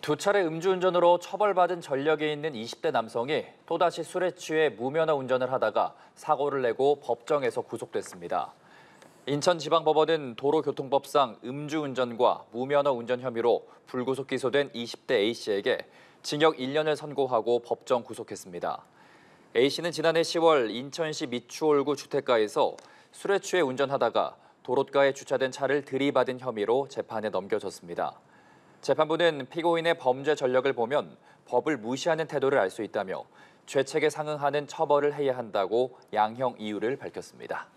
두 차례 음주운전으로 처벌받은 전력에 있는 20대 남성이 또다시 술에 취해 무면허 운전을 하다가 사고를 내고 법정에서 구속됐습니다. 인천지방법원은 도로교통법상 음주운전과 무면허 운전 혐의로 불구속 기소된 20대 A씨에게 징역 1년을 선고하고 법정 구속했습니다. A씨는 지난해 10월 인천시 미추홀구 주택가에서 술에 취해 운전하다가 도로가에 주차된 차를 들이받은 혐의로 재판에 넘겨졌습니다. 재판부는 피고인의 범죄 전력을 보면 법을 무시하는 태도를 알 수 있다며 죄책에 상응하는 처벌을 해야 한다고 양형 이유를 밝혔습니다.